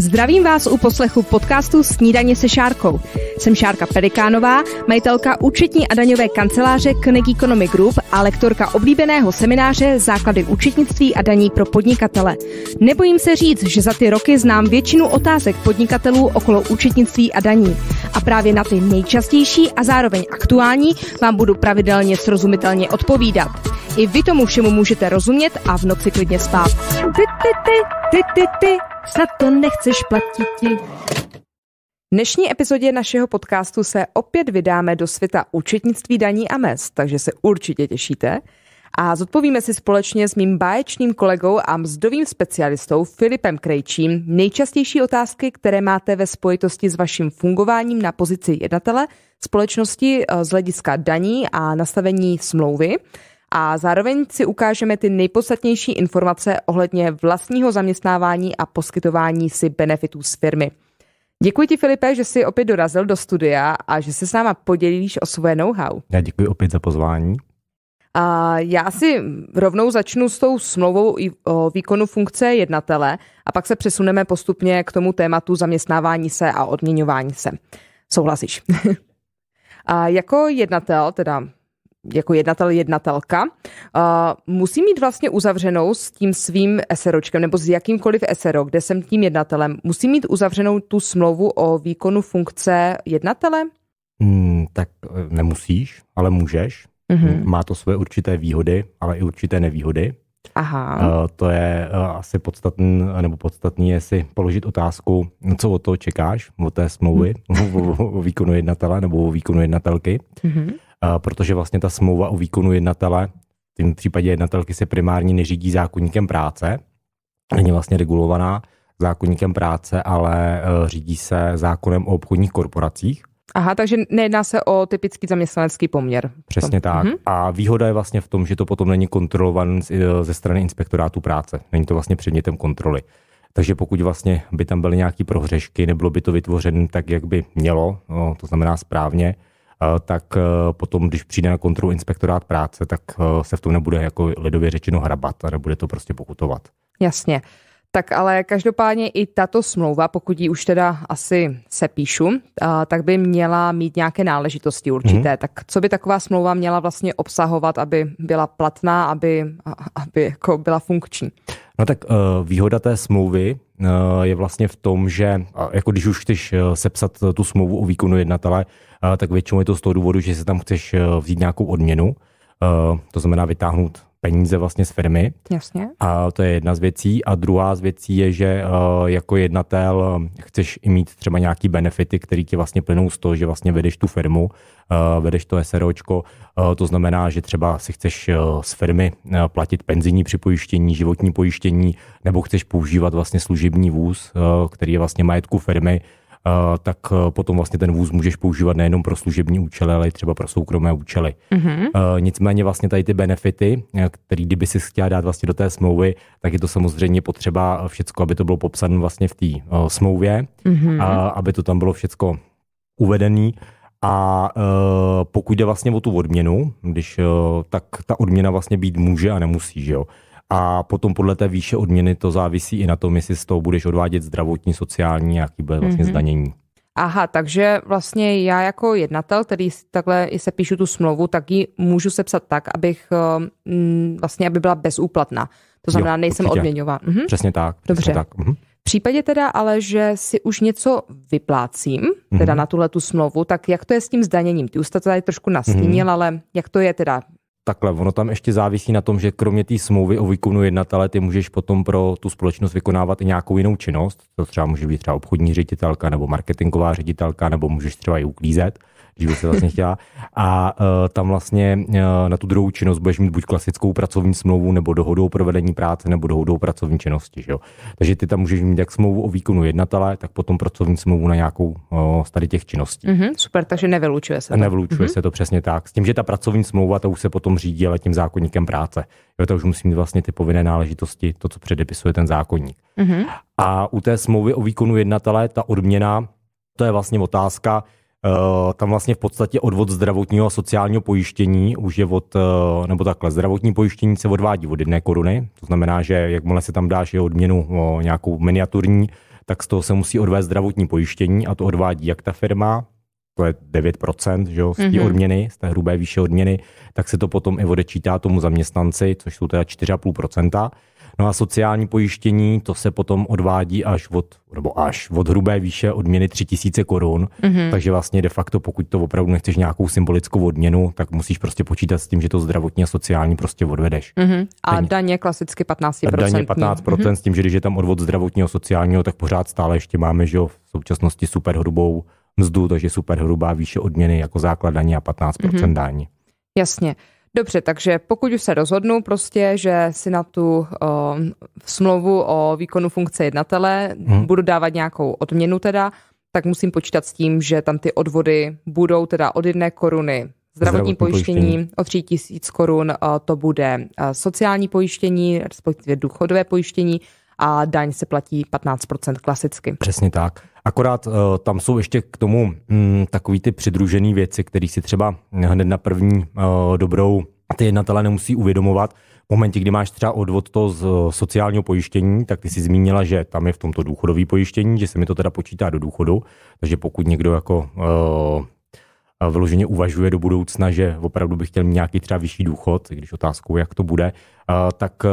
Zdravím vás u poslechu podcastu Snídaně se Šárkou. Jsem Šárka Pelikánová, majitelka účetní a daňové kanceláře Knek Economy Group a lektorka oblíbeného semináře Základy účetnictví a daní pro podnikatele. Nebojím se říct, že za ty roky znám většinu otázek podnikatelů okolo účetnictví a daní. A právě na ty nejčastější a zároveň aktuální vám budu pravidelně srozumitelně odpovídat. I vy tomu všemu můžete rozumět a v noci klidně spát. Ty, ty, ty, ty, ty, ty, snad to nechceš platit ti dnešní epizodě našeho podcastu se opět vydáme do světa účetnictví daní a mest, takže se určitě těšíte. A zodpovíme si společně s mým báječným kolegou a mzdovým specialistou Filipem Krejčím nejčastější otázky, které máte ve spojitosti s vaším fungováním na pozici jednatele společnosti eh, z hlediska daní a nastavení smlouvy. A zároveň si ukážeme ty nejpodstatnější informace ohledně vlastního zaměstnávání a poskytování si benefitů z firmy. Děkuji ti, Filipe, že jsi opět dorazil do studia a že se s náma podělíš o svoje know-how. Já děkuji opět za pozvání. A já si rovnou začnu s tou smlouvou o výkonu funkce jednatele a pak se přesuneme postupně k tomu tématu zaměstnávání se a odměňování se. Souhlasíš? a jako jednatel, teda jako jednatel, jednatelka, uh, musí mít vlastně uzavřenou s tím svým SROčkem nebo s jakýmkoliv SRO, kde jsem tím jednatelem, musí mít uzavřenou tu smlouvu o výkonu funkce jednatele? Hmm, tak e, nemusíš, ale můžeš. Mm-hmm. Má to své určité výhody, ale i určité nevýhody. Aha. Uh, to je uh, asi podstatný, nebo podstatný je si položit otázku, co od toho čekáš, od té smlouvy, mhm. o, o, o výkonu jednatele nebo o výkonu jednatelky. Mm-hmm protože vlastně ta smlouva o výkonu jednatele, v tom případě jednatelky se primárně neřídí zákonníkem práce, není vlastně regulovaná zákonníkem práce, ale e, řídí se zákonem o obchodních korporacích. Aha, takže nejedná se o typický zaměstnanecký poměr. Přesně tak. Mhm. A výhoda je vlastně v tom, že to potom není kontrolovan e, ze strany inspektorátu práce. Není to vlastně předmětem kontroly. Takže pokud vlastně by tam byly nějaké prohřešky, nebylo by to vytvořené, tak, jak by mělo, no, to znamená správně, Eh, tak eh, potom, když přijde na kontrolu inspektorát práce, tak eh, se v tom nebude jako lidově řečeno hrabat a nebude to prostě pokutovat. Jasně. Tak ale každopádně i tato smlouva, pokud ji už teda asi se píšu, tak by měla mít nějaké náležitosti určité. mm Tak co by taková smlouva měla vlastně obsahovat, aby byla platná, aby, aby jako byla funkční? No tak eh, výhoda té smlouvy eh, je vlastně v tom, že jako když už chceš eh, sepsat tu smlouvu o výkonu jednatele, tak většinou je to z toho důvodu, že se tam chceš vzít nějakou odměnu, to znamená vytáhnout peníze vlastně z firmy. Jasně. A to je jedna z věcí. A druhá z věcí je, že eh, jako jednatel eh, chceš i mít třeba nějaký benefity, které ti vlastně plynou z toho, že vlastně vedeš tu firmu, eh, vedeš to SROčko. To znamená, že třeba si chceš z firmy platit penzijní připojištění, životní pojištění, nebo chceš používat vlastně služební vůz, který je vlastně majetku firmy Eh, tak eh, potom vlastně ten vůz můžeš používat nejenom pro služební účely, ale i třeba pro soukromé účely. Mm-hmm. Nicméně vlastně tady ty benefity, který kdyby si chtěla dát vlastně do té smlouvy, tak je to samozřejmě potřeba všecko, aby to bylo popsané vlastně v té smlouvě, mm-hmm. a aby to tam bylo všecko uvedený. A pokud jde vlastně o tu odměnu, když tak ta odměna vlastně být může a nemusí, že jo a potom podle té výše odměny to závisí i na tom, jestli z toho budeš odvádět zdravotní, sociální a jaký bude vlastně mm-hmm. zdanění. Aha, takže vlastně já jako jednatel, který takhle i se píšu tu smlouvu, tak ji můžu sepsat tak, abych um, vlastně, aby byla bezúplatná. To znamená, jo, nejsem odměňován. Mhm. Přesně tak. Přesně Dobře. Tak. Mhm. V případě teda ale, že si už něco vyplácím, teda mhm. na tuhle tu smlouvu, tak jak to je s tím zdaněním? Ty už to tady trošku nastínil, mhm. ale jak to je teda? Takhle, ono tam ještě závisí na tom, že kromě té smlouvy o výkonu jednatele, ty můžeš potom pro tu společnost vykonávat i nějakou jinou činnost. To třeba může být třeba obchodní ředitelka nebo marketingová ředitelka, nebo můžeš třeba i uklízet, když by se vlastně chtěla. A uh, tam vlastně uh, na tu druhou činnost budeš mít buď klasickou pracovní smlouvu, nebo dohodu o provedení práce, nebo dohodu o pracovní činnosti. Že jo? Takže ty tam můžeš mít jak smlouvu o výkonu jednatele, tak potom pracovní smlouvu na nějakou uh, z tady těch činností. Mm-hmm, super, takže nevylučuje se to. Nevylučuje mm-hmm. se to přesně tak. S tím, že ta pracovní smlouva, ta už se potom řídí, ale tím zákonníkem práce. Jo, to už musí mít vlastně ty povinné náležitosti, to, co předepisuje ten zákonník. Mm-hmm. A u té smlouvy o výkonu jednatele, ta odměna, to je vlastně otázka, Uh, tam vlastně v podstatě odvod zdravotního a sociálního pojištění už je od, uh, nebo takhle, zdravotní pojištění se odvádí od jedné koruny, to znamená, že jakmile se tam dáš jeho odměnu eh, nějakou miniaturní, tak z toho se musí odvést zdravotní pojištění a to odvádí jak ta firma, to je 9% že jo, z té mm-hmm. odměny, z té hrubé výše odměny, tak se to potom i odečítá tomu zaměstnanci, což jsou teda 4,5%. No a sociální pojištění, to se potom odvádí až od, nebo až od hrubé výše odměny 3000 korun, mm-hmm. takže vlastně de facto, pokud to opravdu nechceš nějakou symbolickou odměnu, tak musíš prostě počítat s tím, že to zdravotní a sociální prostě odvedeš. Mm-hmm. A daně, daně klasicky 15%. Daně 15% mm-hmm. s tím, že když je tam odvod zdravotního sociálního, tak pořád stále ještě máme, že jo, v současnosti super hrubou mzdu, takže super hrubá výše odměny jako základ daní a 15% mm-hmm. daní. Jasně. Dobře, takže pokud už se rozhodnu prostě, že si na tu o, um, smlouvu o výkonu funkce jednatele hmm. budu dávat nějakou odměnu teda, tak musím počítat s tím, že tam ty odvody budou teda od jedné koruny zdravotní, zdravotní pojištění, pojištění, o tři tisíc korun to bude sociální pojištění, respektive důchodové pojištění, a daň se platí 15% klasicky. Přesně tak. Akorát uh, tam jsou ještě k tomu mm, takový ty přidružené věci, které si třeba hned na první uh, dobrou ty jednatele nemusí uvědomovat. V momentě, kdy máš třeba odvod to z eh, sociálního pojištění, tak ty si zmínila, že tam je v tomto důchodové pojištění, že se mi to teda počítá do důchodu. Takže pokud někdo jako uh, vyloženě uvažuje do budoucna, že opravdu bych chtěl mít nějaký třeba vyšší důchod, když otázkou, jak to bude, tak e,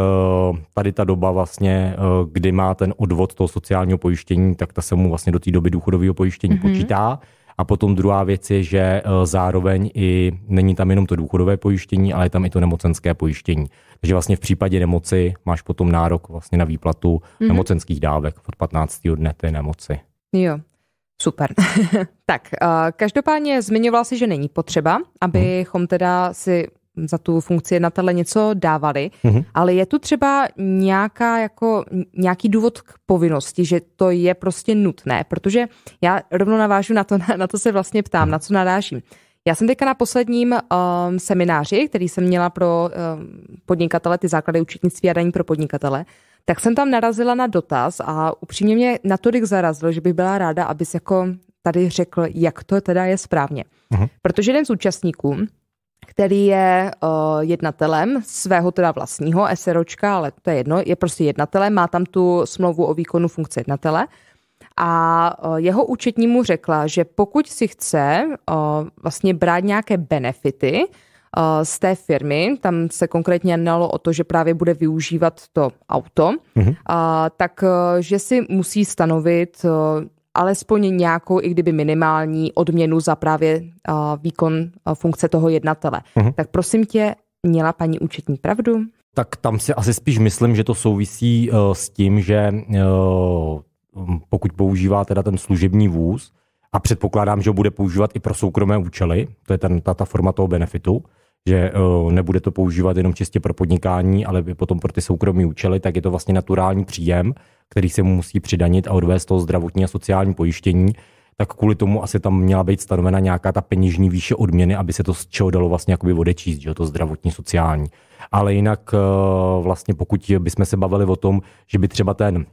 tady ta doba vlastně, e, kdy má ten odvod toho sociálního pojištění, tak ta se mu vlastně do té doby důchodového pojištění mm-hmm. počítá. A potom druhá věc je, že e, zároveň i není tam jenom to důchodové pojištění, ale je tam i to nemocenské pojištění. Takže vlastně v případě nemoci máš potom nárok vlastně na výplatu mm-hmm. nemocenských dávek od 15. dne té nemoci. Jo. Super. tak, eh, každopádně zmiňovala si, že není potřeba, abychom teda si za tu funkci jednatele něco dávali, mm-hmm. ale je tu třeba nějaká jako, nějaký důvod k povinnosti, že to je prostě nutné, protože já rovnou navážu na to, na, to se vlastně ptám, mm-hmm. na co narážím. Já jsem teďka na posledním um, semináři, který jsem měla pro um, podnikatele, ty základy učitnictví a daní pro podnikatele, tak jsem tam narazila na dotaz a upřímně mě natolik zarazilo, že bych byla ráda, abys jako tady řekl, jak to teda je správně. Uh-huh. Protože jeden z účastníků, který je uh, jednatelem svého teda vlastního SROčka, ale to je jedno, je prostě jednatelem, má tam tu smlouvu o výkonu funkce jednatele a uh, jeho účetnímu řekla, že pokud si chce uh, vlastně brát nějaké benefity, Eh, z té firmy, tam se konkrétně jednalo o to, že právě bude využívat to auto, mm-hmm. tak eh, že si musí stanovit alespoň nějakou, i kdyby minimální odměnu za právě výkon funkce toho jednatele. Mm-hmm. Tak prosím tě, měla paní účetní pravdu? Tak tam si asi spíš myslím, že to souvisí uh, s tím, že uh, pokud používá teda ten služební vůz, a předpokládám, že ho bude používat i pro soukromé účely, to je ten, ta, ta forma toho benefitu, že eh, nebude to používat jenom čistě pro podnikání, ale potom pro ty soukromí účely, tak je to vlastně naturální příjem, který se mu musí přidanit a odvést to zdravotní a sociální pojištění, tak kvůli tomu asi tam měla být stanovena nějaká ta peněžní výše odměny, aby se to z čeho dalo vlastně jakoby odečíst, že to zdravotní, sociální. Ale jinak eh, vlastně pokud bychom se bavili o tom, že by třeba ten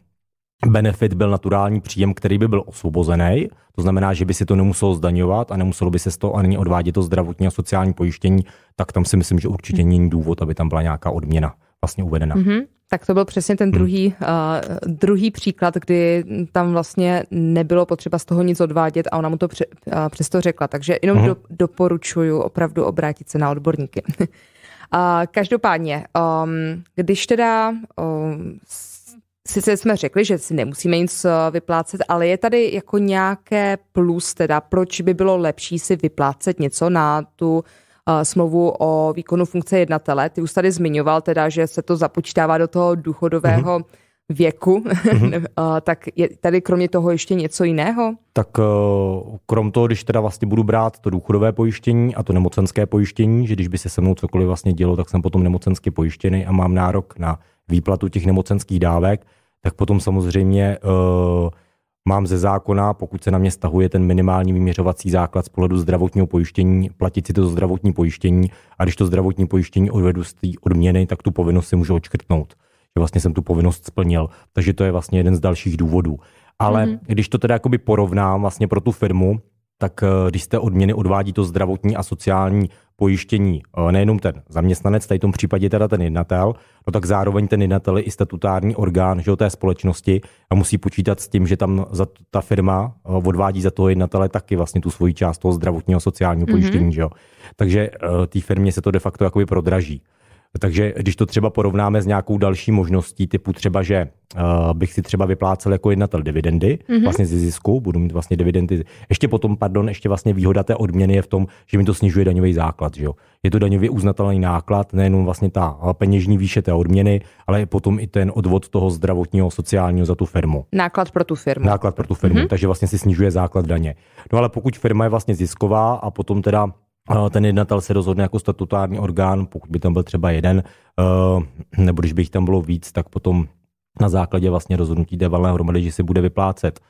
benefit byl naturální příjem, který by byl osvobozený, to znamená, že by si to nemuselo zdaňovat a nemuselo by se z toho ani odvádět to zdravotní a sociální pojištění, tak tam si myslím, že určitě není důvod, aby tam byla nějaká odměna vlastně uvedena. Mm-hmm. Tak to byl přesně ten hmm. druhý, mm. uh, druhý příklad, kdy tam vlastně nebylo potřeba z toho nic odvádět a ona mu to pře, uh, přesto řekla. Takže jenom hmm. do, doporučuji opravdu obrátit se na odborníky. uh, každopádně, um, když teda um, Sice jsme řekli, že si nemusíme nic eh, vyplácet, ale je tady jako nějaké plus, teda proč by bylo lepší si vyplácet něco na tu eh, smlouvu o výkonu funkce jednatele. Ty už tady zmiňoval teda, že se to započítává do toho důchodového mm-hmm věku, mm-hmm. tak je tady kromě toho ještě něco jiného? Tak krom toho, když teda vlastně budu brát to důchodové pojištění a to nemocenské pojištění, že když by se se mnou cokoliv vlastně dělo, tak jsem potom nemocensky pojištěný a mám nárok na výplatu těch nemocenských dávek, tak potom samozřejmě uh, mám ze zákona, pokud se na mě stahuje ten minimální vyměřovací základ z pohledu zdravotního pojištění, platit si to zdravotní pojištění a když to zdravotní pojištění odvedu z té odměny, tak tu povinnost si můžu odškrtnout. Že vlastně jsem tu povinnost splnil. Takže to je vlastně jeden z dalších důvodů. Ale mm-hmm. když to teda jakoby porovnám vlastně pro tu firmu, tak eh, když jste odměny odvádí to zdravotní a sociální pojištění eh, nejenom ten zaměstnanec, tady v tom případě teda ten jednatel, no tak zároveň ten jednatel je i statutární orgán že, té společnosti a musí počítat s tím, že tam za ta firma eh, odvádí za toho jednatele taky vlastně tu svoji část toho zdravotního sociálního mhm. pojištění. Mm-hmm. Že? Takže té firmě se to de facto jakoby prodraží. Takže když to třeba porovnáme s nějakou další možností, typu třeba, že uh, bych si třeba vyplácel jako jednatel dividendy, mm-hmm. vlastně ze zisku, budu mít vlastně dividendy. Ještě potom, pardon, ještě vlastně výhoda té odměny je v tom, že mi to snižuje daňový základ. Že jo? Je to daňově uznatelný náklad, nejenom vlastně ta eh, peněžní výše té odměny, ale potom i ten odvod toho zdravotního, sociálního za tu firmu. Náklad pro tu firmu. Náklad pro tu firmu, mm-hmm. takže vlastně si snižuje základ daně. No ale pokud firma je vlastně zisková a potom teda ten jednatel se rozhodne jako statutární orgán, pokud by tam byl třeba jeden, eh, nebo když by jich tam bylo víc, tak potom na základě vlastně rozhodnutí té valné hromady, že se bude vyplácet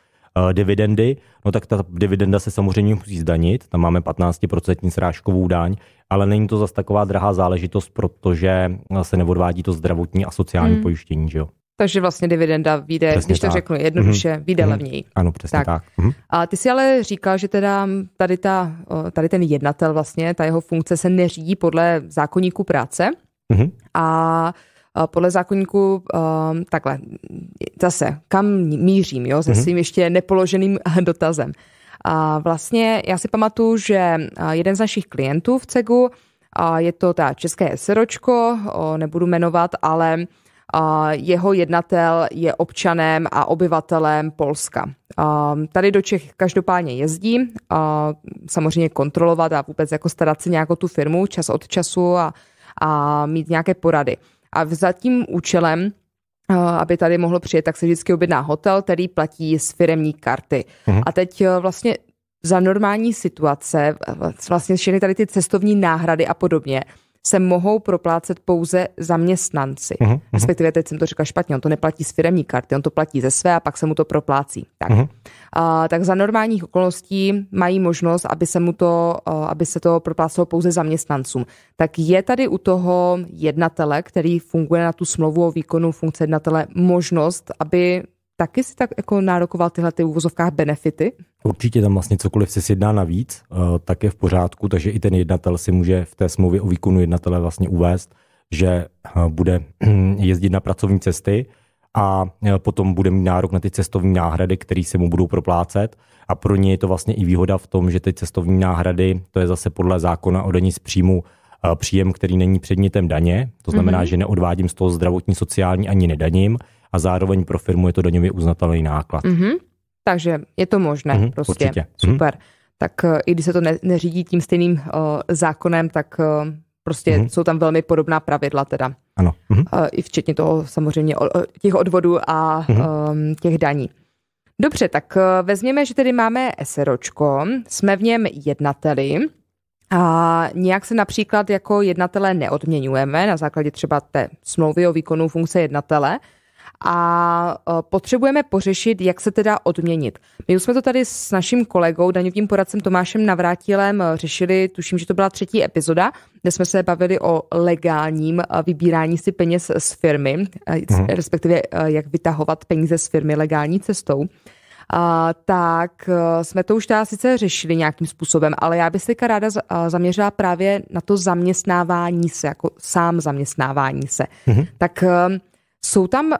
eh, dividendy, no tak ta dividenda se samozřejmě musí zdanit, tam máme 15% srážkovou daň, ale není to zase taková drahá záležitost, protože se neodvádí to zdravotní a sociální hmm. pojištění, že jo? takže vlastně dividenda vyjde, když když to tak. řeknu mhm. jednoduše, mm-hmm. vyjde mm-hmm. levněji. Ano, přesně tak. tak. Mm-hmm. A ty si ale říkal, že teda tady, ta, tady ten jednatel vlastně, ta jeho funkce se neřídí podle zákonníku práce mm-hmm. a podle zákonníku, um, takhle, zase, kam mířím, jo, se mm-hmm. svým ještě nepoloženým dotazem. A vlastně já si pamatuju, že jeden z našich klientů v CEGu, a je to ta české SROčko, o, nebudu jmenovat, ale jeho jednatel je občanem a obyvatelem Polska. Tady do Čech každopádně jezdí, samozřejmě kontrolovat a vůbec jako starat se nějakou tu firmu čas od času a, a mít nějaké porady. A za tím účelem aby tady mohlo přijet, tak se vždycky objedná hotel, který platí z firemní karty. Mhm. A teď e, vlastně za normální situace, vlastně všechny tady ty cestovní náhrady a podobně, se mohou proplácet pouze zaměstnanci. Uh-huh. Respektive, teď jsem to říkal špatně, on to neplatí z firemní karty, on to platí ze své a pak se mu to proplácí. Tak, uh-huh. uh, tak za normálních okolností mají možnost, aby se, mu to, uh, aby se to proplácelo pouze zaměstnancům. Tak je tady u toho jednatele, který funguje na tu smlouvu o výkonu funkce jednatele, možnost, aby taky si tak jako nárokoval tyhle ty uvozovkách benefity? Určitě tam vlastně cokoliv se sjedná navíc, eh, tak je v pořádku, takže i ten jednatel si může v té smlouvě o výkonu jednatele vlastně uvést, že eh, bude jezdit na pracovní cesty a eh, potom bude mít nárok na ty cestovní náhrady, které se mu budou proplácet. A pro ně je to vlastně i výhoda v tom, že ty cestovní náhrady, to je zase podle zákona o daní z příjmu příjem, který není předmětem daně, to znamená, mm-hmm. že neodvádím z toho zdravotní, sociální ani nedaním, a zároveň pro firmu je to daňově uznatelný náklad. Mm-hmm. Takže je to možné mm-hmm, prostě. Určitě. Mhm. Super. Mm-hmm. Tak eh, i když se to ne- neřídí tím stejným uh, zákonem, tak uh, prostě mm-hmm. jsou tam velmi podobná pravidla teda. Ano. Mm-hmm. Uh, I včetně toho samozřejmě o, těch odvodů a mm-hmm. um, těch daní. Dobře, tak vezměme, že tedy máme SROčko, jsme v něm jednateli a nějak se například jako jednatele neodměňujeme na základě třeba té smlouvy o výkonu funkce jednatele, a eh, potřebujeme pořešit, jak se teda odměnit. My už jsme to tady s naším kolegou, daňovým poradcem Tomášem Navrátilem eh, řešili, tuším, že to byla třetí epizoda, kde jsme se bavili o legálním eh, vybírání si peněz z firmy, hmm. respektive jak vytahovat peníze z firmy legální cestou. Uh, tak jsme to už teda sice řešili nějakým způsobem, ale já bych se z, ráda zaměřila právě na to zaměstnávání se, jako sám zaměstnávání se. Mm-hmm. Tak jsou tam uh,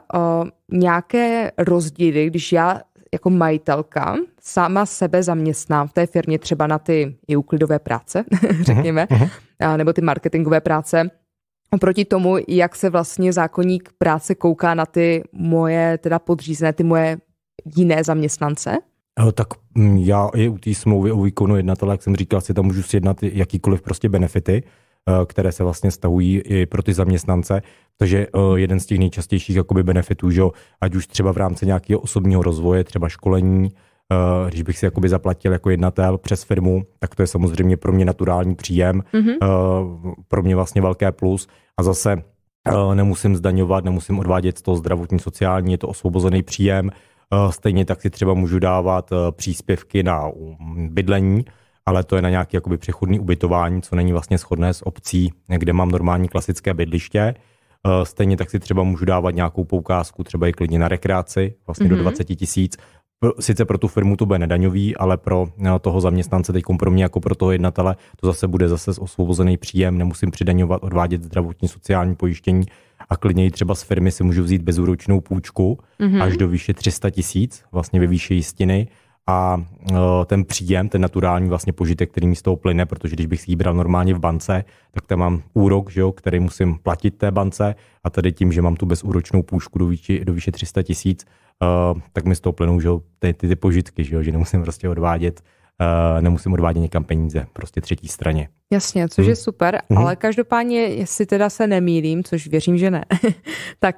nějaké rozdíly, když já jako majitelka sama sebe zaměstnám v té firmě třeba na ty uklidové práce, mhm, řekněme, uh-huh. nebo ty marketingové práce, oproti tomu, jak se vlastně zákonník práce kouká na ty moje teda podřízené, ty moje jiné zaměstnance? Tak mm, já i u té smlouvy o výkonu jednatele, jak jsem říkal, si tam můžu sjednat jakýkoliv prostě benefity. Eh, které se vlastně stahují i pro ty zaměstnance, takže eh, jeden z těch nejčastějších jakoby benefitů, že ať už třeba v rámci nějakého osobního rozvoje, třeba školení, eh, když bych si jakoby zaplatil jako jednatel přes firmu, tak to je samozřejmě pro mě naturální příjem, mm-hmm. pro mě vlastně velké plus a zase nemusím zdaňovat, nemusím odvádět z toho zdravotní, sociální, je to osvobozený příjem, stejně tak si třeba můžu dávat příspěvky na mm, bydlení, ale to je na nějaký jakoby přechodný ubytování, co není vlastně shodné s obcí, kde mám normální klasické bydliště. Eh, stejně tak si třeba můžu dávat nějakou poukázku, třeba i klidně na rekreaci, vlastně mm-hmm. do 20 mhm. tisíc. Sice pro tu firmu to bude nedaňový, ale pro eh, toho zaměstnance, teď pro mě jako pro toho jednatele, to zase bude zase osvobozený příjem, nemusím přidaňovat, odvádět zdravotní sociální pojištění a klidně i třeba z firmy si můžu vzít bezúročnou půjčku mm-hmm. až do výše 300 tisíc, vlastně ve výše jistiny a e, ten příjem, ten naturální vlastně požitek, který mi z toho plyne, protože když bych si ji bral normálně v bance, tak tam mám úrok, že jo, který musím platit té bance a tady tím, že mám tu bezúročnou půjčku do výše, do výše 300 tisíc, e, tak mi z toho plynou že jo, ty, ty, ty požitky, že, jo, že nemusím prostě odvádět Uh, nemusím odvádět někam peníze, prostě třetí straně. Jasně, což hmm. je mhm. super, hmm. ale každopádně, jestli teda se nemýlím, což věřím, že ne, tak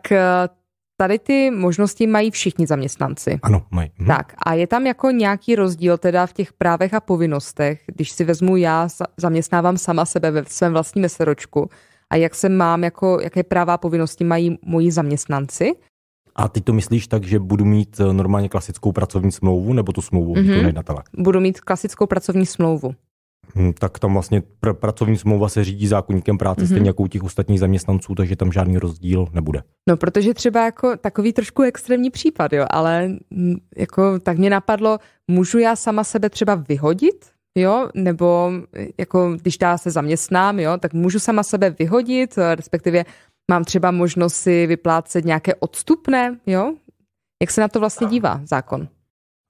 tady ty možnosti mají všichni zaměstnanci. Ano, mají. Hm. Tak a je tam jako nějaký rozdíl teda v těch právech a povinnostech, když si vezmu já, zaměstnávám sama sebe ve svém vlastním seročku a jak se mám, jako, jaké práva a povinnosti mají moji zaměstnanci? A ty to myslíš tak, že budu mít eh, normálně klasickou pracovní smlouvu nebo tu smlouvu mm-hmm. Budu mít klasickou pracovní smlouvu. Hm, tak tam vlastně pr- pracovní smlouva se řídí zákonníkem práce mm-hmm. stejně jako u těch ostatních zaměstnanců, takže tam žádný rozdíl nebude. No, protože třeba jako takový trošku extrémní případ, jo, ale hm, jako tak mě napadlo, můžu já sama sebe třeba vyhodit? Jo, nebo jako když já se zaměstnám, jo, tak můžu sama sebe vyhodit, respektive mám třeba možnost si vyplácet nějaké odstupné, jo? Jak se na to vlastně dívá zákon?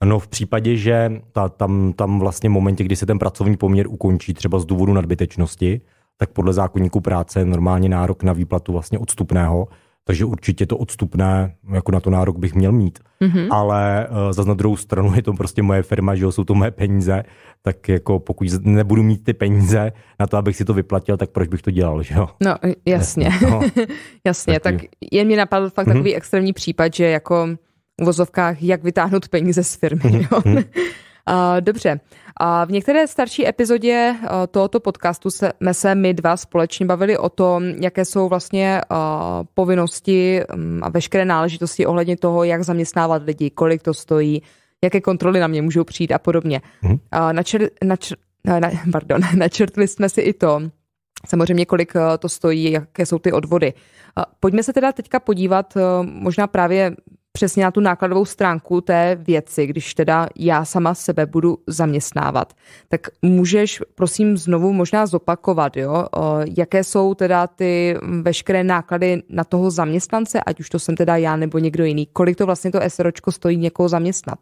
No v případě, že ta, tam, tam vlastně v momentě, kdy se ten pracovní poměr ukončí třeba z důvodu nadbytečnosti, tak podle zákonníku práce je normálně nárok na výplatu vlastně odstupného, takže určitě to odstupné, jako na to nárok bych měl mít. Mm-hmm. Ale uh, eh, za na druhou stranu je to prostě moje firma, že jo, jsou to moje peníze, tak jako pokud nebudu mít ty peníze na to, abych si to vyplatil, tak proč bych to dělal, že jo? No, jasně. No. jasně, tak, tak jen mi napadl fakt mm-hmm. takový extrémní případ, že jako uvozovkách, jak vytáhnout peníze z firmy. Mm-hmm. Jo? Mhm. Dobře, v některé starší epizodě e, tohoto podcastu jsme se my dva společně bavili o tom, jaké jsou vlastně e, povinnosti mm, a veškeré náležitosti ohledně toho, jak zaměstnávat lidi, kolik to stojí, jaké kontroly na mě můžou přijít a podobně. Hmm. Načer, načr, e, na, pardon, načrtli jsme si i to, samozřejmě kolik to stojí, jaké jsou ty odvody. Pojďme se teda teďka podívat možná právě přesně na tu nákladovou stránku té věci, když teda já sama sebe budu zaměstnávat. Tak můžeš, prosím, znovu možná zopakovat, jo, jaké jsou teda ty veškeré náklady na toho zaměstnance, ať už to jsem teda já nebo někdo jiný. Kolik to vlastně to SROčko stojí někoho zaměstnat?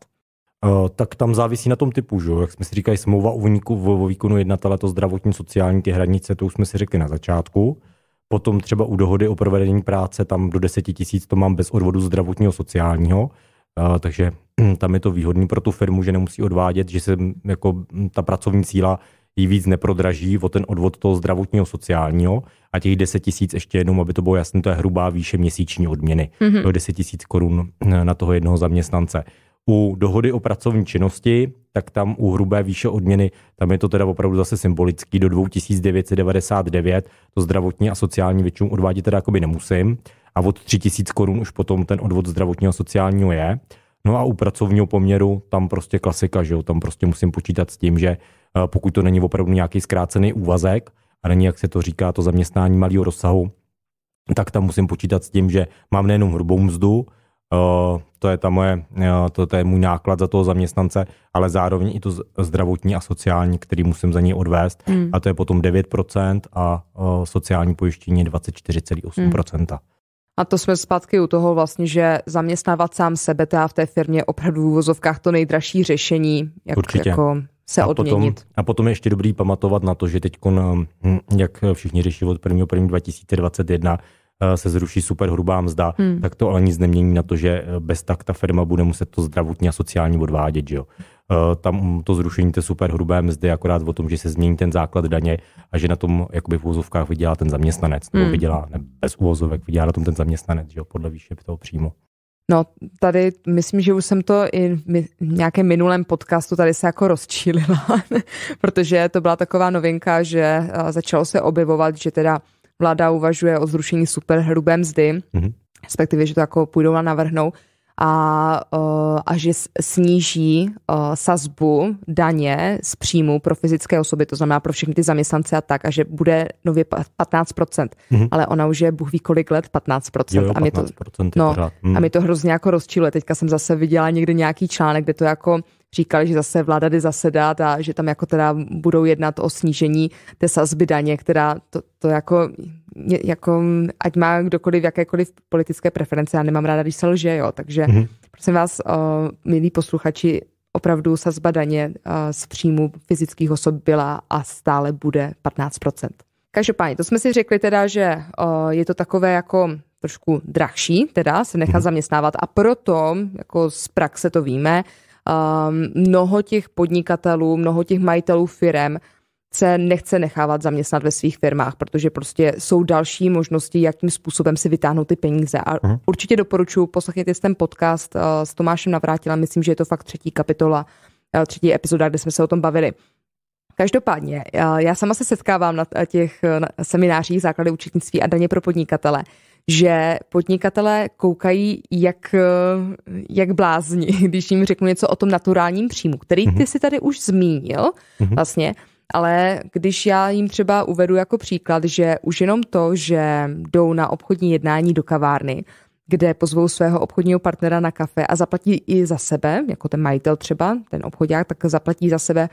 tak tam závisí na tom typu, že? jak jsme si říkali, smlouva o, výkonu jednatele, to zdravotní, sociální, ty hranice, to už jsme si řekli na začátku. Potom třeba u dohody o provedení práce, tam do 10 tisíc to mám bez odvodu zdravotního sociálního, eh, takže tam je to výhodný pro tu firmu, že nemusí odvádět, že se mm, jako mm, ta pracovní síla jí víc neprodraží o ten odvod toho zdravotního sociálního a těch 10 tisíc ještě jednou, aby to bylo jasné, to je hrubá výše měsíční odměny, mm-hmm. to je 10 tisíc korun eh, na toho jednoho zaměstnance. U dohody o pracovní činnosti, tak tam u hrubé výše odměny, tam je to teda opravdu zase symbolický, do 2999, to zdravotní a sociální většinu odvádět teda jakoby nemusím a od 3000 korun už potom ten odvod zdravotního a sociálního je. No a u pracovního poměru tam prostě klasika, že jo, tam prostě musím počítat s tím, že eh, pokud to není opravdu nějaký zkrácený úvazek a není, jak se to říká, to zaměstnání malého rozsahu, tak tam musím počítat s tím, že mám nejenom hrubou mzdu, Eh, to je ta moje, eh, to, to je můj náklad za toho zaměstnance, ale zároveň i to zdravotní a sociální, který musím za něj odvést. Hmm. A to je potom 9% a eh, sociální pojištění 24,8%. Hmm. A to jsme zpátky u toho vlastně, že zaměstnávat sám sebe a v té firmě je opravdu v úvozovkách to nejdražší řešení, jak Určitě. jako se a odměnit. Potom, a potom je ještě dobrý pamatovat na to, že teď, hm, jak všichni řeší od 1. 1. 2021, Eh, se zruší super hrubá mzda, hmm. tak to ale nic nemění na to, že eh, bez tak ta firma bude muset to zdravotní a sociální odvádět. Že jo? Eh, tam to zrušení té super hrubé mzdy akorát o tom, že se změní ten základ daně a že na tom jakoby v úzovkách vydělá ten zaměstnanec, hmm. vydělá ne, bez úvozovek, vydělá na tom ten zaměstnanec, že jo? podle výše toho příjmu. No, tady myslím, že už jsem to i v nějakém minulém podcastu tady se jako rozčílila, protože to byla taková novinka, že začalo se objevovat, že teda Vláda uvažuje o zrušení superhrubé mzdy, mm-hmm. respektive, že to jako půjdou na navrhnou a, e, a že sníží e, sazbu daně z příjmu pro fyzické osoby, to znamená pro všechny ty zaměstnance a tak, a že bude nově 15%, mm-hmm. ale ona už je, Bůh ví kolik let, 15%. Jo, jo, 15% a, mi to, no, mm. to hrozně jako rozčiluje. Teďka jsem zase viděla někde nějaký článek, kde to jako říkali, že zase vláda jde zasedat a že tam jako teda budou jednat o snížení té sazby daně, která to, to jako, jako, ať má kdokoliv jakékoliv politické preference, já nemám ráda, když se lže, jo, takže mm-hmm. prosím vás, o, milí posluchači, opravdu sazba daně z příjmu fyzických osob byla a stále bude 15%. Každopádně, to jsme si řekli teda, že je to takové jako trošku drahší, teda se nechat mhm. zaměstnávat a proto, jako z praxe to víme, Ehm, mnoho těch podnikatelů, mnoho těch majitelů firem se nechce nechávat zaměstnat ve svých firmách, protože prostě jsou další možnosti, jakým způsobem si vytáhnout ty peníze. A uh-huh. určitě doporučuji poslechnit ten podcast eh, s Tomášem Navrátilem, myslím, že je to fakt třetí kapitola, eh, třetí epizoda, kde jsme se o tom bavili. Každopádně, eh, já sama se setkávám na těch seminářích základy účetnictví a daně pro podnikatele, že podnikatelé koukají jak, eh, jak blázni, když jim řeknu něco o tom naturálním příjmu, který ty mhm. si tady už zmínil mhm. vlastně, ale když já jim třeba uvedu jako příklad, že už jenom to, že jdou na obchodní jednání do kavárny, kde pozvou svého obchodního partnera na kafe a zaplatí i za sebe, jako ten majitel třeba, ten obchodák, tak zaplatí za sebe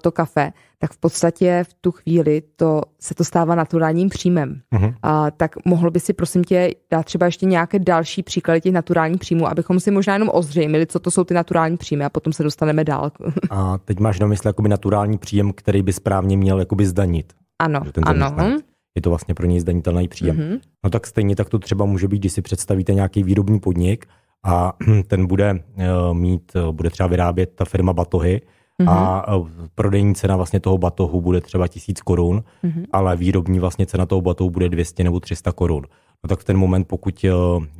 to kafe, tak v podstatě v tu chvíli to, se to stává naturálním příjmem. Uh-huh. A, tak mohl by si prosím tě dát třeba ještě nějaké další příklady těch naturálních příjmů, abychom si možná jenom ozřejmili, co to jsou ty naturální příjmy a potom se dostaneme dál. a teď máš na mysli jakoby naturální příjem, který by správně měl jakoby zdanit. Ano, ano. Zdanit. Je to vlastně pro něj zdanitelný příjem. Uh-huh. No tak stejně tak to třeba může být, když si představíte nějaký výrobní podnik a ten bude eh, mít, eh, bude třeba vyrábět ta firma batohy, mm-hmm. a mhm. eh, prodejní cena vlastně toho batohu bude třeba 1000 korun, mm-hmm. ale výrobní vlastně cena toho batohu bude 200 nebo 300 korun. No tak v ten moment, pokud eh,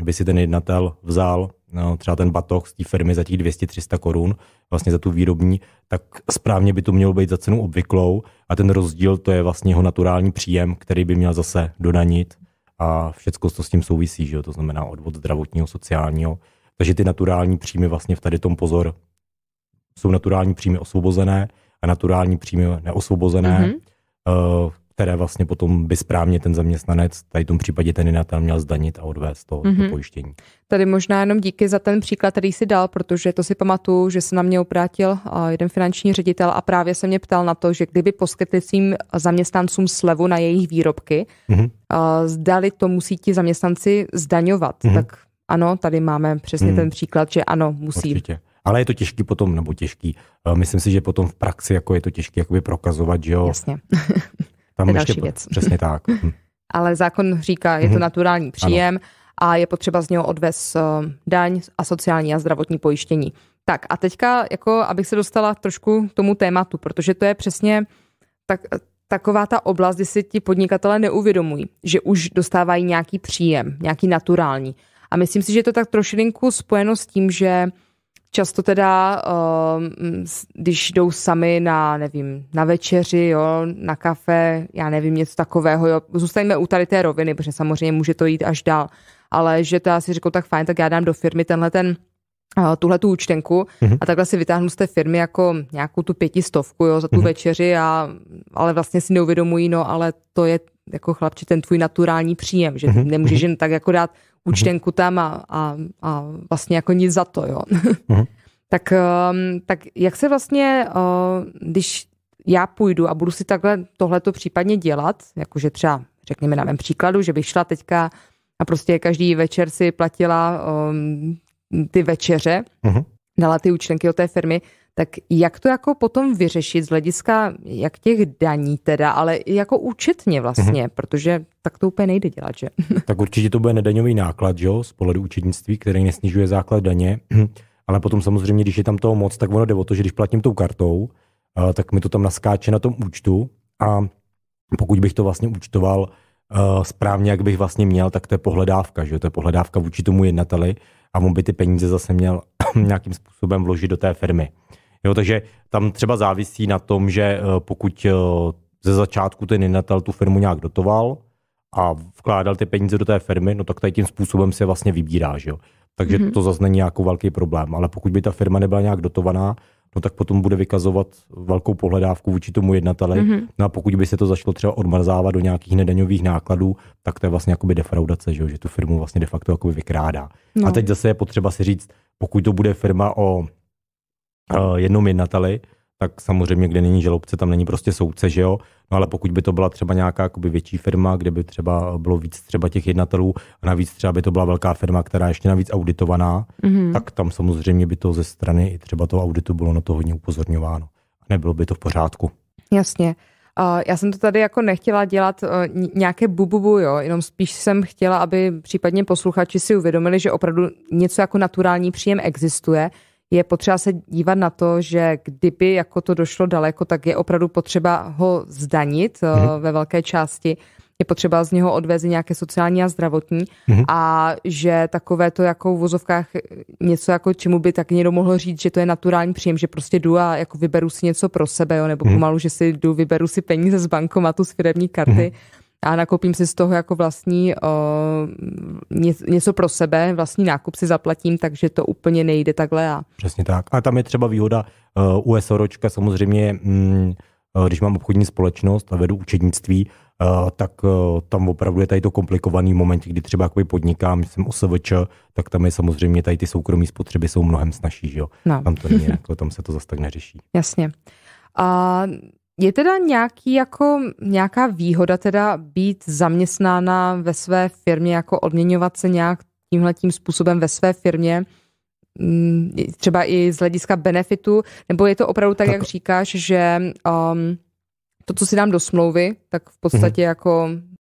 by si ten jednatel vzal no, třeba ten batoh z té firmy za těch 200-300 korun, vlastně za tu výrobní, tak správně by to mělo být za cenu obvyklou a ten rozdíl to je vlastně jeho naturální příjem, který by měl zase dodanit a všecko, co s tím souvisí, že jo? to znamená odvod zdravotního, sociálního. Takže ty naturální příjmy vlastně v tady tom pozor jsou naturální příjmy osvobozené a naturální příjmy neosvobozené, mm-hmm. uh, které vlastně potom by správně ten zaměstnanec, tady v tom případě ten jinatel, měl zdanit a odvést to, mm-hmm. to mhm. pojištění. Tady možná jenom díky za ten příklad, který si dal, protože to si pamatuju, že se na mě obrátil eh, jeden finanční ředitel a právě se mě ptal na to, že kdyby poskytli svým zaměstnancům slevu na jejich výrobky, mm-hmm. zdali to musí ti zaměstnanci zdaňovat. Mm-hmm. Tak ano, tady máme přesně mm-hmm. ten příklad, že ano, musí. Určitě. Ale je to těžký potom, nebo těžký, eh, myslím si, že potom v praxi jako je to těžký jakoby prokazovat, že jo. Jasně. Tam to je ještě, další věc. Přesně tak. Hm. Ale zákon říká, je to mhm. naturální příjem ano. a je potřeba z něho odvez eh, daň a sociální a zdravotní pojištění. Tak a teďka, jako abych se dostala trošku k tomu tématu, protože to je přesně tak, taková ta oblast, kdy si ti podnikatele neuvědomují, že už dostávají nějaký příjem, nějaký naturální. A myslím si, že je to tak trošilinku spojeno s tím, že Často teda, eh, když jdou sami na, nevím, na večeři, jo, na kafe, já nevím, něco takového, jo, zůstaňme u tady té roviny, protože samozřejmě může to jít až dál, ale že to asi řekl, tak fajn, tak já dám do firmy tenhle ten eh, tuhle tu účtenku mm-hmm. a takhle si vytáhnu z té firmy jako nějakou tu pětistovku jo, za tu mm-hmm. večeři, a, ale vlastně si neuvědomují, no ale to je jako chlapče ten tvůj naturální příjem, že mm-hmm. nemůžeš mhm. jen tak jako dát účtenku tam a, a, a vlastně jako nic za to, jo. Mhm. tak, ehm, tak jak se vlastně, ehm, když já půjdu a budu si takhle tohleto případně dělat, jakože třeba řekněme na mém příkladu, že bych šla teďka a prostě každý večer si platila um, ty večeře, uh-huh. Mhm. dala ty účtenky od té firmy, tak jak to jako potom vyřešit z hlediska jak těch daní teda, ale jako účetně vlastně, mm-hmm. protože tak to úplně nejde dělat, že? tak určitě to bude nedaňový náklad, jo, z pohledu účetnictví, který nesnižuje základ daně, ale potom samozřejmě, když je tam toho moc, tak ono jde o to, že když platím tou kartou, eh, tak mi to tam naskáče na tom účtu a pokud bych to vlastně účtoval eh, správně, jak bych vlastně měl, tak to je pohledávka, že jo? to je pohledávka vůči tomu jednateli a on by ty peníze zase měl nějakým způsobem vložit do té firmy. Jo, takže tam třeba závisí na tom, že eh, pokud eh, ze začátku ten jednatel tu firmu nějak dotoval a vkládal ty peníze do té firmy, no tak tady tím způsobem se vlastně vybírá, že jo. Takže mm-hmm. to zase není jako velký problém. Ale pokud by ta firma nebyla nějak dotovaná, no tak potom bude vykazovat velkou pohledávku vůči tomu jednateli. Mm-hmm. No a pokud by se to začalo třeba odmrzávat do nějakých nedaňových nákladů, tak to je vlastně jakoby defraudace, že, jo? že tu firmu vlastně de facto jakoby vykrádá. No. A teď zase je potřeba si říct, pokud to bude firma o Eh, jednom jednateli, tak samozřejmě, kde není žalobce, tam není prostě soudce, že jo? No ale pokud by to byla třeba nějaká jakoby větší firma, kde by třeba bylo víc třeba těch jednatelů a navíc třeba by to byla velká firma, která ještě navíc auditovaná, mm-hmm. tak tam samozřejmě by to ze strany i třeba toho auditu bylo na to hodně upozorňováno. A nebylo by to v pořádku. Jasně. Eh, já jsem to tady jako nechtěla dělat eh, nějaké bububu, jo, jenom spíš jsem chtěla, aby případně posluchači si uvědomili, že opravdu něco jako naturální příjem existuje je potřeba se dívat na to, že kdyby jako to došlo daleko, tak je opravdu potřeba ho zdanit mm-hmm. ve velké části. Je potřeba z něho odvézt nějaké sociální a zdravotní mm-hmm. a že takové to jako v vozovkách eh, něco, jako čemu by tak někdo mohl říct, že to je naturální příjem, že prostě jdu a jako vyberu si něco pro sebe, jo, nebo mm-hmm. pomalu, že si jdu, vyberu si peníze z bankomatu, z firemní karty. Mm-hmm a nakoupím si z toho jako vlastní uh, něco pro sebe, vlastní nákup si zaplatím, takže to úplně nejde takhle. A... Přesně tak. A tam je třeba výhoda uh, u samozřejmě, mm, eh, když mám obchodní společnost a vedu učednictví, Uh, tak uh, tam opravdu je tady to komplikovaný moment, kdy třeba jakoby podnikám, jsem OSVČ, tak tam je samozřejmě tady ty soukromí spotřeby jsou mnohem snažší, že jo? No. Tam to není, jako, tam se to zase tak neřeší. Jasně. A je teda nějaký jako, nějaká výhoda teda být zaměstnána ve své firmě, jako odměňovat se nějak tímhle tím způsobem ve své firmě, mm, třeba i z hlediska benefitu, nebo je to opravdu tak, tak. jak říkáš, že um, to, co si dám do smlouvy, tak v podstatě mhm. jako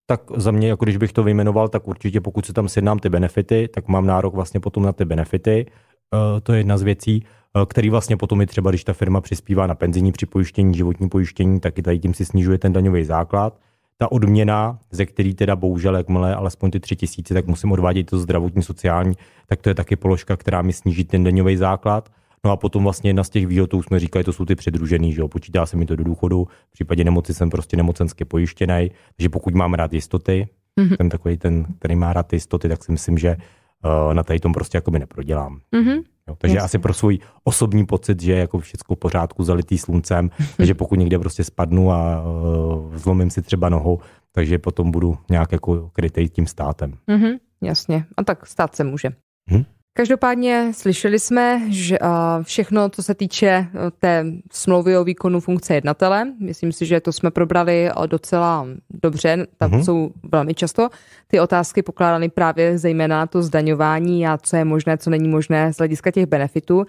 tak za mě, jako když bych to vyjmenoval, tak určitě pokud si tam sjednám ty benefity, tak mám nárok vlastně potom na ty benefity. Uh, to je jedna z věcí. Eh, který vlastně potom je třeba, když ta firma přispívá na penzijní připojištění, životní pojištění, tak i tady tím si snižuje ten daňový základ. Ta odměna, ze který teda bohužel, jakmile alespoň ty tři tisíce, tak musím odvádět to zdravotní, sociální, tak to je taky položka, která mi sníží ten daňový základ. No a potom vlastně jedna z těch výhodů, jsme říkali, to jsou ty předružený, že jo, počítá se mi to do důchodu, v případě nemoci jsem prostě nemocensky pojištěný, že pokud mám rád jistoty, mm-hmm. jsem takový ten, který má rád jistoty, tak si myslím, že Eh, na tady tom prostě jako by neprodělám. Mm-hmm. Jo, takže Jasně. asi pro svůj osobní pocit, že jako všechno v pořádku, zalitý sluncem, takže pokud někde prostě spadnu a uh, zlomím si třeba nohu, takže potom budu nějak jako krytej tím státem. Mm-hmm, jasně. A tak stát se může. Mm-hmm. Každopádně slyšeli jsme, že všechno, co se týče e, té smlouvy o výkonu funkce jednatele, myslím si, že to jsme probrali docela dobře, tam mm-hmm. jsou velmi často ty otázky pokládány právě zejména to zdaňování a co je možné, co není možné z hlediska těch benefitů.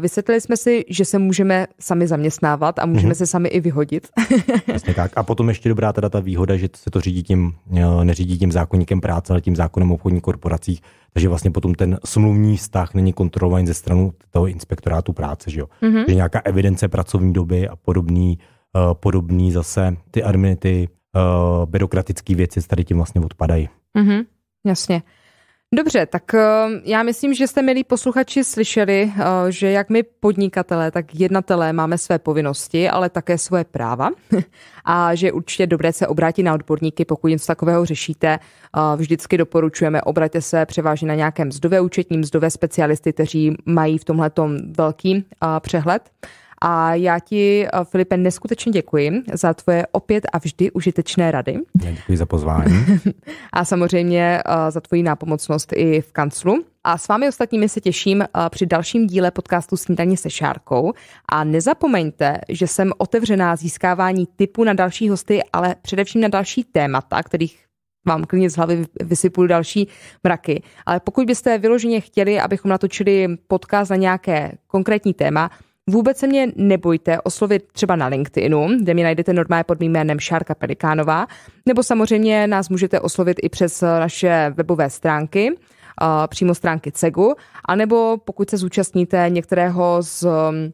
Vysvětlili jsme si, že se můžeme sami zaměstnávat a můžeme mm-hmm. se sami i vyhodit. Jasně tak. A potom ještě dobrá teda ta výhoda, že se to řídí tím, e, neřídí tím zákonníkem práce, ale tím zákonem obchodních korporacích, takže vlastně potom ten smluvní vztah není kontrolovaný ze strany toho inspektorátu práce, že jo. Mm-hmm. Že nějaká evidence pracovní doby a podobný, e, podobný zase ty adminy, ty uh, e, byrokratické věci tady tím vlastně odpadají. Mm-hmm. Jasně. Dobře, tak eh, já myslím, že jste, milí posluchači, slyšeli, eh, že jak my podnikatelé, tak jednatelé máme své povinnosti, ale také svoje práva a že určitě dobré se obrátit na odborníky, pokud něco takového řešíte. Eh, vždycky doporučujeme, obraťte se převážně na nějaké mzdové účetní, mzdové specialisty, kteří mají v tomhle velký přehled. A já ti, eh, Filipe, neskutečně děkuji za tvoje opět a vždy užitečné rady. Já děkuji za pozvání. a samozřejmě eh, za tvoji nápomocnost i v kanclu. A s vámi ostatními se těším eh, při dalším díle podcastu Snídaně se Šárkou. A nezapomeňte, že jsem otevřená získávání typu na další hosty, ale především na další témata, kterých vám klidně z hlavy vysypuju další mraky. Ale pokud byste vyloženě chtěli, abychom natočili podcast na nějaké konkrétní téma, Vůbec se mě nebojte oslovit třeba na LinkedInu, kde mě najdete normálně pod mým jménem Šárka Pelikánová, nebo samozřejmě nás můžete oslovit i přes naše webové stránky, eh, přímo stránky CEGu, anebo pokud se zúčastníte některého z mm,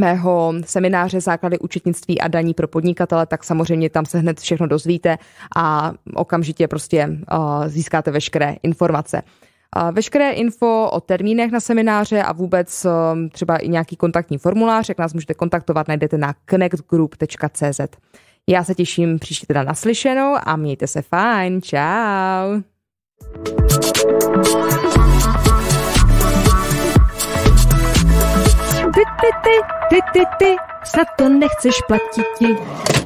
mého semináře Základy účetnictví a daní pro podnikatele, tak samozřejmě tam se hned všechno dozvíte a okamžitě prostě eh, získáte veškeré informace. A veškeré info o termínech na semináře a vůbec um, třeba i nějaký kontaktní formulář, jak nás můžete kontaktovat, najdete na connectgroup.cz. Já se těším příště teda naslyšenou a mějte se fajn. Ciao. Ty, ty, ty, ty, ty, ty, snad to nechceš platit ti.